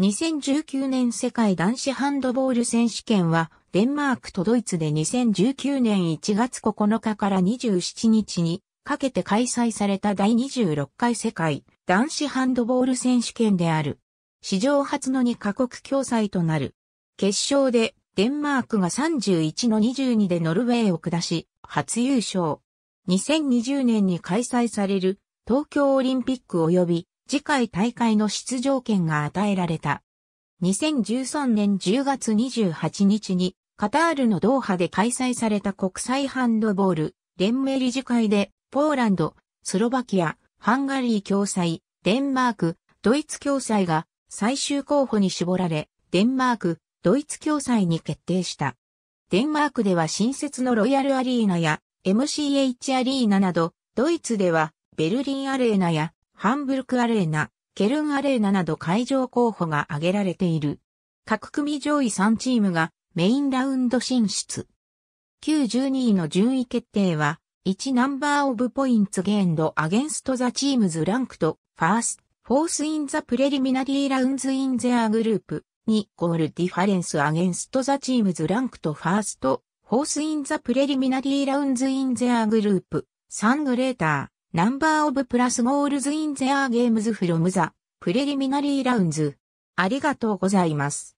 2019年世界男子ハンドボール選手権は、デンマークとドイツで2019年1月9日から27日にかけて開催された第26回世界男子ハンドボール選手権である。史上初の2カ国共催となる。決勝でデンマークが31の22でノルウェーを下し、初優勝。2020年に開催される東京オリンピック及び次回大会の出場権が与えられた。2013年10月28日にカタールのドーハで開催された国際ハンドボール連盟理事会でポーランド、スロバキア、ハンガリー共催、デンマーク、ドイツ共催が最終候補に絞られ、デンマーク、ドイツ共催に決定した。デンマークでは新設のロイヤルアリーナや MCH アリーナなど、ドイツではベルリンアレーナやハンブルクアレーナ、ケルンアレーナなど会場候補が挙げられている。各組上位3チームがメインラウンド進出。912位の順位決定は、1ナンバーオブポインツゲンドアゲンストザチームズランクと、ファースト、フォースインザプレリミナリーラウンズインゼアグループ、2ゴールディファレンスアゲンストザチームズランクとファースト、フォースインザプレリミナリーラウンズインゼアグループ、3グレーター、ナンバーオブプラスゴールズインゼアーゲームズフロムザプレリミナリーラウンズ。ありがとうございます。